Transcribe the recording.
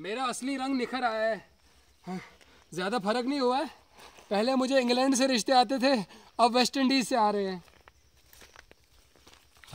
मेरा असली रंग निखर आया है हाँ, ज़्यादा फर्क नहीं हुआ है पहले मुझे इंग्लैंड से रिश्ते आते थे अब वेस्ट इंडीज़ से आ रहे हैं